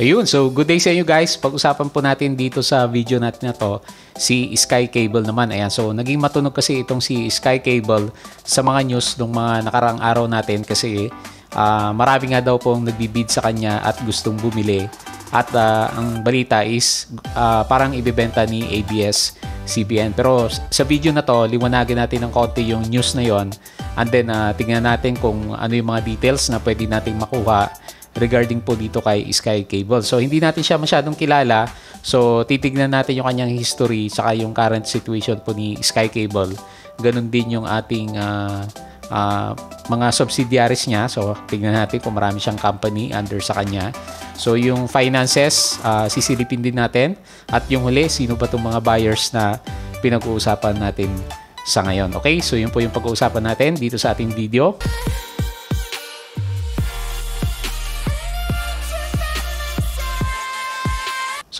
Ayun, so good day sa inyo guys. Pag-usapan po natin dito sa video natin na to, si Sky Cable naman. Ayan, so naging matunog kasi itong si Sky Cable sa mga news ng mga nakarang araw natin kasi uh, marami nga daw pong nagbibid sa kanya at gustong bumili. At uh, ang balita is uh, parang ibebenta ni ABS-CBN. Pero sa video na to, liwanagin natin ng konti yung news na yon. And then uh, tingnan natin kung ano yung mga details na pwede nating makuha regarding po dito kay Sky Cable. So hindi natin siya masyadong kilala. So titignan natin yung kanyang history saka yung current situation po ni Sky Cable. Ganun din yung ating uh, uh, mga subsidiaries niya. So, tingnan natin kung marami siyang company under sa kanya. So, yung finances, uh, sisilipin din natin. At yung huli, sino ba itong mga buyers na pinag-uusapan natin sa ngayon. Okay? So, yun po yung pag-uusapan natin dito sa ating video.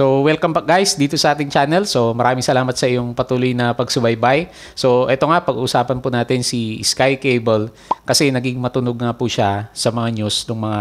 So, welcome back guys dito sa ating channel. So, maraming salamat sa iyong patuloy na pagsubaybay. So, eto nga, pag-uusapan po natin si Sky Cable kasi naging matunog nga po siya sa mga news ng mga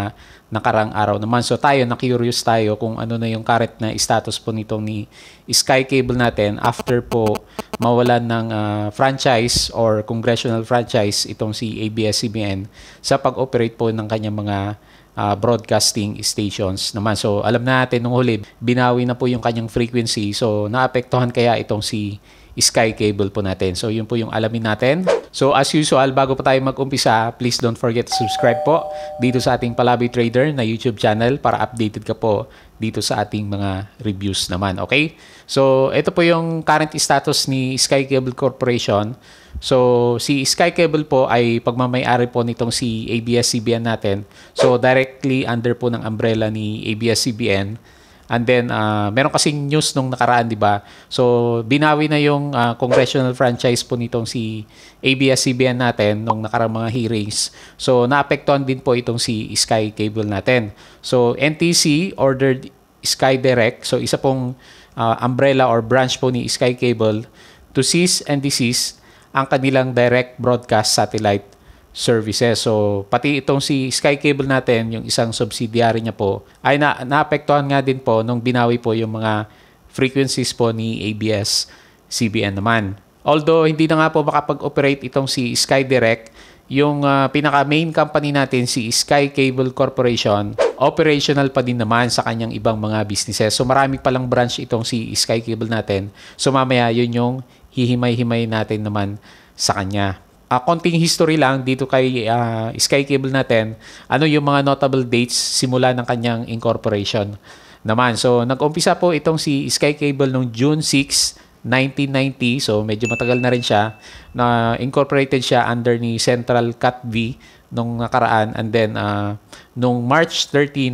nakarang araw naman. So, tayo, na-curious tayo kung ano na yung current na status po nito ni Sky Cable natin after po mawalan ng uh, franchise or congressional franchise itong si ABS-CBN sa pag-operate po ng kanyang mga uh, broadcasting stations naman. So alam natin nung huli, binawi na po yung kanyang frequency. So naapektuhan kaya itong si Sky Cable po natin. So yun po yung alamin natin. So as usual, bago pa tayo mag-umpisa, please don't forget to subscribe po dito sa ating Palabi Trader na YouTube channel para updated ka po dito sa ating mga reviews naman. Okay? So ito po yung current status ni Sky Cable Corporation So, si Sky Cable po ay pagmamayari po nitong si ABS-CBN natin. So, directly under po ng umbrella ni ABS-CBN. And then, uh, meron kasing news nung nakaraan, di ba? So, binawi na yung uh, congressional franchise po nitong si ABS-CBN natin nung nakaraang mga hearings. So, naapektuhan din po itong si Sky Cable natin. So, NTC ordered Sky Direct, so isa pong uh, umbrella or branch po ni Sky Cable, to cease and desist ang kanilang direct broadcast satellite services. So, pati itong si Sky Cable natin, yung isang subsidiary niya po, ay na naapektuhan nga din po nung binawi po yung mga frequencies po ni ABS-CBN naman. Although, hindi na nga po makapag-operate itong si Sky Direct, yung uh, ah, pinaka-main company natin, si Sky Cable Corporation, operational pa din naman sa kanyang ibang mga businesses. So marami palang branch itong si Sky Cable natin. So mamaya yun yung hihimay-himay natin naman sa kanya. Uh, konting history lang dito kay uh, Sky Cable natin, ano yung mga notable dates simula ng kanyang incorporation naman. So nag-umpisa po itong si Sky Cable noong June 6, 1990. So medyo matagal na rin siya. Na incorporated siya under ni Central Cut V nung nakaraan and then uh, ah, nung March 30,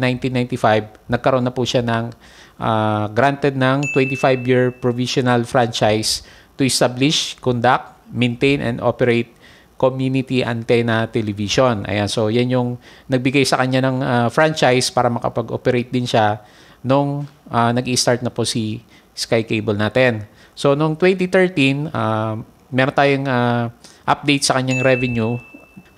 1995, nagkaroon na po siya ng uh, granted ng 25-year provisional franchise to establish, conduct, maintain, and operate community antenna television. Ayan, so yan yung nagbigay sa kanya ng uh, franchise para makapag-operate din siya nung uh, ah, nag-start na po si Sky Cable natin. So nung 2013, uh, ah, meron tayong uh, update sa kanyang revenue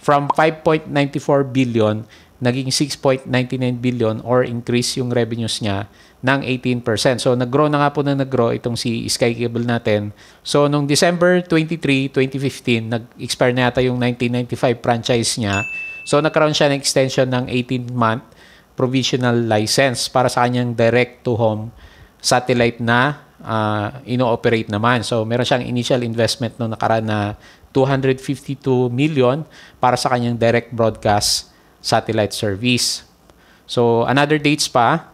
from 5.94 billion naging 6.99 billion or increase yung revenues niya ng 18%. So nag-grow na nga po na nag-grow itong si Sky Cable natin. So nung December 23, 2015, nag-expire na yata yung 1995 franchise niya. So nagkaroon siya ng extension ng 18-month provisional license para sa kanyang direct-to-home satellite na uh, ino-operate naman. So meron siyang initial investment no nakaraan na 252 million para sa kanyang direct broadcast satellite service. So, another dates pa.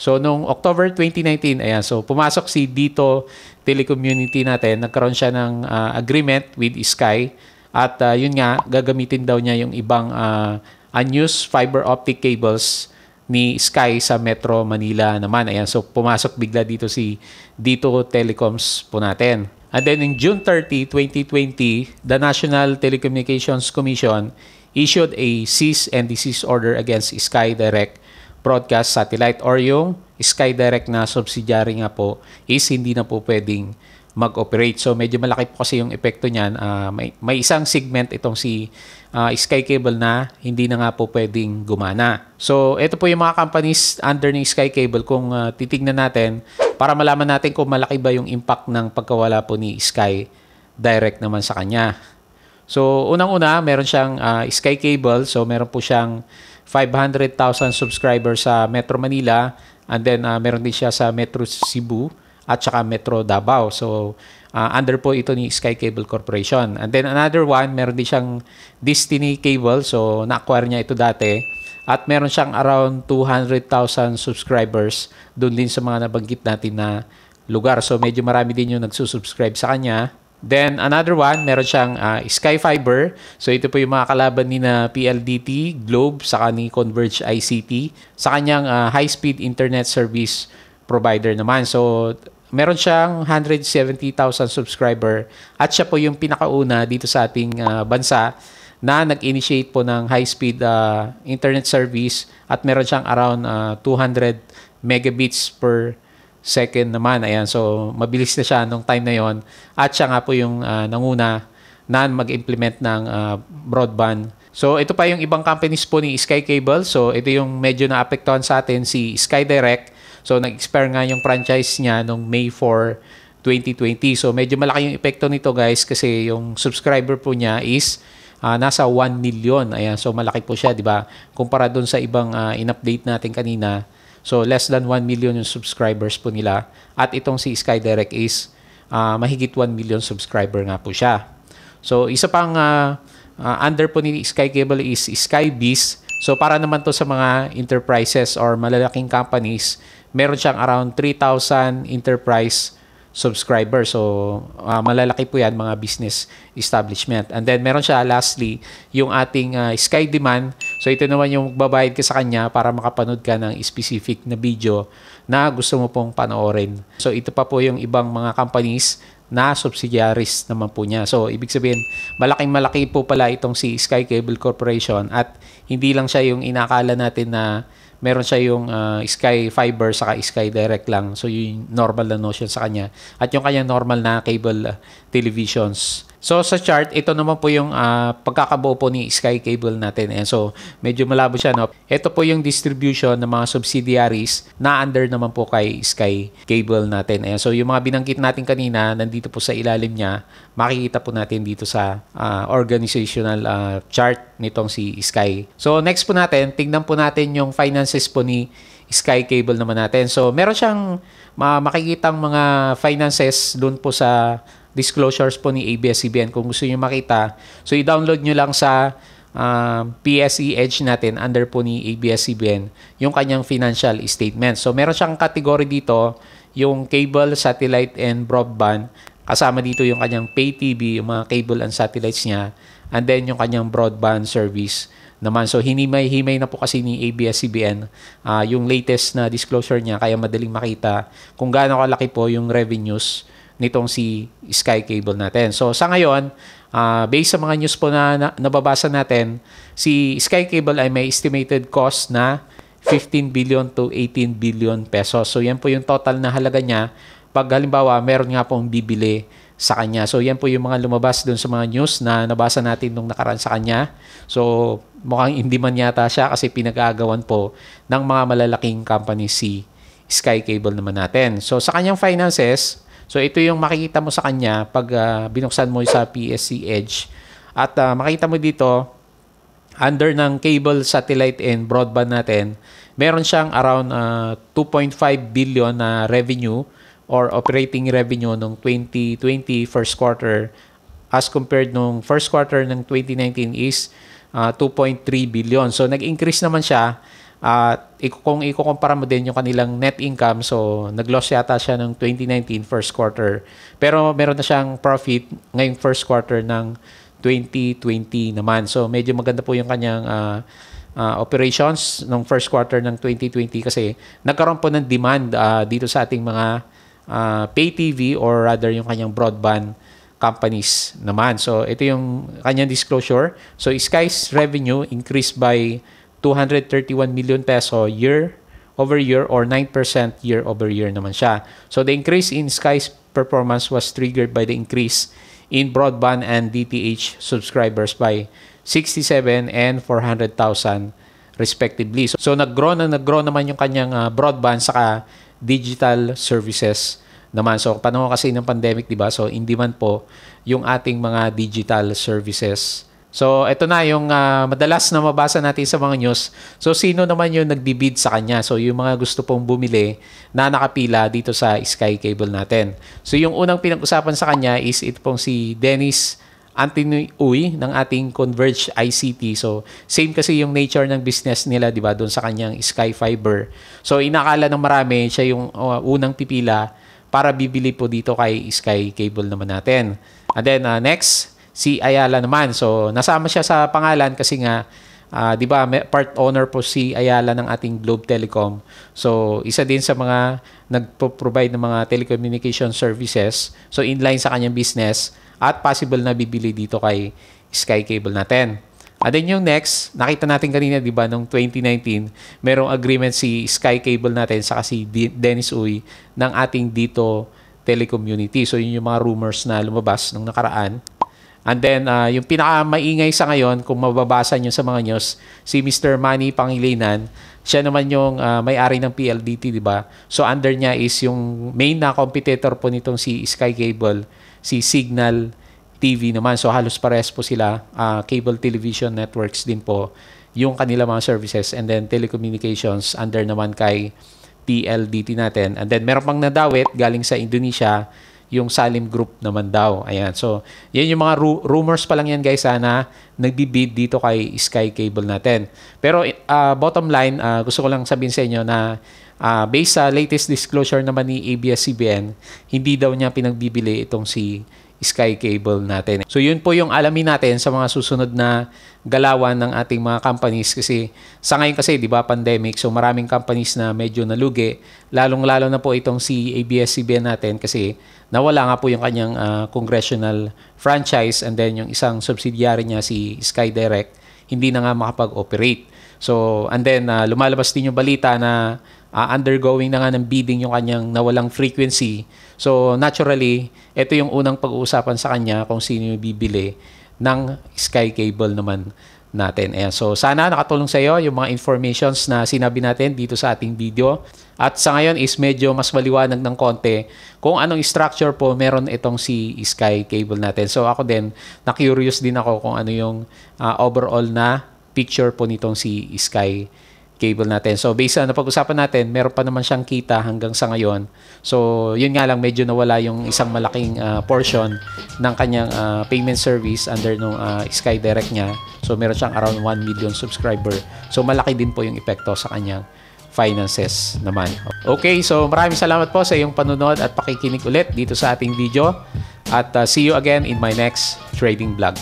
So, noong October 2019, ayan, so pumasok si Dito Telecommunity natin. Nagkaroon siya ng uh, agreement with Sky. At uh, yun nga, gagamitin daw niya yung ibang uh, unused fiber optic cables ni Sky sa Metro Manila naman. Ayan, so pumasok bigla dito si Dito Telecoms po natin. And then in June 30, 2020, the National Telecommunications Commission issued a cease and desist order against Sky Direct Broadcast Satellite or yung Sky Direct na subsidiary nga po is hindi na po pwedeng mag-operate. So medyo malaki po kasi yung epekto niyan. Uh, may, may isang segment itong si uh, Sky Cable na hindi na nga po pwedeng gumana. So ito po yung mga companies under ni Sky Cable kung uh, titignan natin para malaman natin kung malaki ba yung impact ng pagkawala po ni Sky direct naman sa kanya. So, unang-una, meron siyang uh, Sky Cable. So, meron po siyang 500,000 subscribers sa Metro Manila. And then, uh, meron din siya sa Metro Cebu at saka Metro Davao. So, uh, under po ito ni Sky Cable Corporation. And then, another one, meron din siyang Destiny Cable. So, na-acquire niya ito dati. At meron siyang around 200,000 subscribers doon din sa mga nabanggit natin na lugar. So, medyo marami din yung nagsusubscribe sa kanya. Then another one, meron siyang uh, Sky Fiber. So ito po yung mga kalaban ni na PLDT, Globe, saka ni Converge ICT sa kanyang uh, high-speed internet service provider naman. So meron siyang 170,000 subscriber at siya po yung pinakauna dito sa ating uh, bansa na nag-initiate po ng high-speed uh, internet service at meron siyang around uh, 200 megabits per second naman. Ayan, so mabilis na siya nung time na yon At siya nga po yung uh, nanguna na mag-implement ng uh, broadband. So ito pa yung ibang companies po ni Sky Cable. So ito yung medyo naapektuhan sa atin si Sky Direct. So nag-expire nga yung franchise niya nung May 4, 2020. So medyo malaki yung epekto nito guys kasi yung subscriber po niya is uh, nasa 1 million. Ayan, so malaki po siya, di ba? Kumpara doon sa ibang uh, in-update natin kanina So less than 1 million yung subscribers po nila. At itong si Sky Direct is uh, mahigit 1 million subscriber nga po siya. So isa pang uh, uh, under po ni Sky Cable is SkyBiz. So para naman to sa mga enterprises or malalaking companies, meron siyang around 3,000 enterprise subscriber. So, uh, malalaki po yan, mga business establishment. And then, meron siya, lastly, yung ating uh, Sky Demand. So, ito naman yung magbabayad ka sa kanya para makapanood ka ng specific na video na gusto mo pong panoorin. So, ito pa po yung ibang mga companies na subsidiaries naman po niya. So, ibig sabihin, malaking malaki po pala itong si Sky Cable Corporation at hindi lang siya yung inakala natin na meron siya yung uh, Sky Fiber saka Sky Direct lang. So yung normal na notion sa kanya. At yung kanya normal na cable ah, televisions So sa chart, ito naman po yung uh, pagkakabuo po ni Sky Cable natin. And so medyo malabo siya. No? Ito po yung distribution ng mga subsidiaries na under naman po kay Sky Cable natin. And so yung mga binanggit natin kanina, nandito po sa ilalim niya, makikita po natin dito sa uh, organizational uh, chart nitong si Sky. So next po natin, tingnan po natin yung finances po ni Sky Cable naman natin. So meron siyang uh, makikitang mga finances doon po sa disclosures po ni ABS-CBN kung gusto niyo makita. So i-download niyo lang sa uh, ah, PSE Edge natin under po ni ABS-CBN yung kanyang financial statement. So meron siyang category dito, yung cable, satellite, and broadband. Kasama dito yung kanyang pay TV, yung mga cable and satellites niya. And then yung kanyang broadband service naman. So hinimay-himay na po kasi ni ABS-CBN uh, ah, yung latest na disclosure niya kaya madaling makita kung gaano kalaki po yung revenues nitong si Sky Cable natin. So sa ngayon, uh, based sa mga news po na, na nababasa natin, si Sky Cable ay may estimated cost na 15 billion to 18 billion pesos. So yan po yung total na halaga niya pag halimbawa meron nga pong bibili sa kanya. So yan po yung mga lumabas doon sa mga news na nabasa natin nung nakaraan sa kanya. So mukhang hindi man yata siya kasi pinag-aagawan po ng mga malalaking company si Sky Cable naman natin. So sa kanyang finances, So ito yung makikita mo sa kanya pag uh, binuksan mo sa PSC Edge. At uh, ah, makita mo dito, under ng cable, satellite, and broadband natin, meron siyang around uh, ah, 2.5 billion na revenue or operating revenue nung 2020 first quarter as compared nung first quarter ng 2019 is uh, 2.3 billion. So nag-increase naman siya at uh, kung ikukumpara mo din yung kanilang net income, so nag-loss yata siya ng 2019 first quarter. Pero meron na siyang profit ngayong first quarter ng 2020 naman. So medyo maganda po yung kanyang uh, uh, operations ng first quarter ng 2020 kasi nagkaroon po ng demand uh, dito sa ating mga uh, pay TV or rather yung kanyang broadband companies naman. So ito yung kanyang disclosure. So Sky's revenue increased by 231 million peso year over year or 9% year over year naman siya. So the increase in Sky's performance was triggered by the increase in broadband and DTH subscribers by 67 and 400,000 respectively. So, so nag-grow na nag-grow naman yung kanyang uh, broadband saka digital services naman. So panahon kasi ng pandemic, 'di ba? So in demand po yung ating mga digital services So, ito na yung uh, madalas na mabasa natin sa mga news. So, sino naman yung nagbibid sa kanya? So, yung mga gusto pong bumili na nakapila dito sa Sky Cable natin. So, yung unang pinag-usapan sa kanya is ito pong si Dennis Antinui ng ating Converge ICT. So, same kasi yung nature ng business nila, di ba, doon sa kanyang Sky Fiber. So, inakala ng marami, siya yung uh, unang pipila para bibili po dito kay Sky Cable naman natin. And then, uh, next, si Ayala naman. So nasama siya sa pangalan kasi nga uh, 'di ba part owner po si Ayala ng ating Globe Telecom. So isa din sa mga nagpo-provide ng mga telecommunication services. So inline sa kanyang business at possible na bibili dito kay Sky Cable natin. And ah, then yung next, nakita natin kanina 'di ba nung 2019, merong agreement si Sky Cable natin sa kasi Dennis Uy ng ating dito telecommunity. So yun yung mga rumors na lumabas nung nakaraan And then, uh, yung pinakamaingay sa ngayon, kung mababasa nyo sa mga news, si Mr. Manny Pangilinan, siya naman yung uh, may-ari ng PLDT, di ba? So, under niya is yung main na competitor po nitong si Sky Cable, si Signal TV naman. So, halos pares po sila. Uh, cable television networks din po yung kanila mga services. And then, telecommunications under naman kay PLDT natin. And then, meron pang nadawit galing sa Indonesia yung Salim Group naman daw. Ayan. So, yan yung mga ru- rumors pa lang yan guys sana nagbibid dito kay Sky Cable natin. Pero uh, bottom line, uh, gusto ko lang sabihin sa inyo na uh, based sa latest disclosure naman ni ABS-CBN, hindi daw niya pinagbibili itong si sky cable natin. So yun po yung alamin natin sa mga susunod na galawan ng ating mga companies kasi sa ngayon kasi 'di ba pandemic so maraming companies na medyo nalugi lalong-lalo na po itong si ABS-CBN natin kasi nawala nga po yung kanyang uh, congressional franchise and then yung isang subsidiary niya si Sky Direct hindi na nga makapag-operate. So and then uh, lumalabas din yung balita na uh, undergoing na nga ng bidding yung kanyang nawalang frequency. So naturally, ito yung unang pag-uusapan sa kanya kung sino yung bibili ng Sky Cable naman natin. Ayan. So sana nakatulong sa iyo yung mga informations na sinabi natin dito sa ating video. At sa ngayon is medyo mas maliwanag ng konti kung anong structure po meron itong si Sky Cable natin. So ako din, na-curious din ako kung ano yung uh, overall na picture po nitong si Sky Cable cable natin. So based na napag-usapan natin, meron pa naman siyang kita hanggang sa ngayon. So yun nga lang medyo nawala yung isang malaking uh, portion ng kanyang uh, payment service under nung uh, ah, Sky Direct niya. So meron siyang around 1 million subscriber. So malaki din po yung epekto sa kanyang finances naman. Okay, so maraming salamat po sa iyong panonood at pakikinig ulit dito sa ating video. At uh, see you again in my next trading vlog.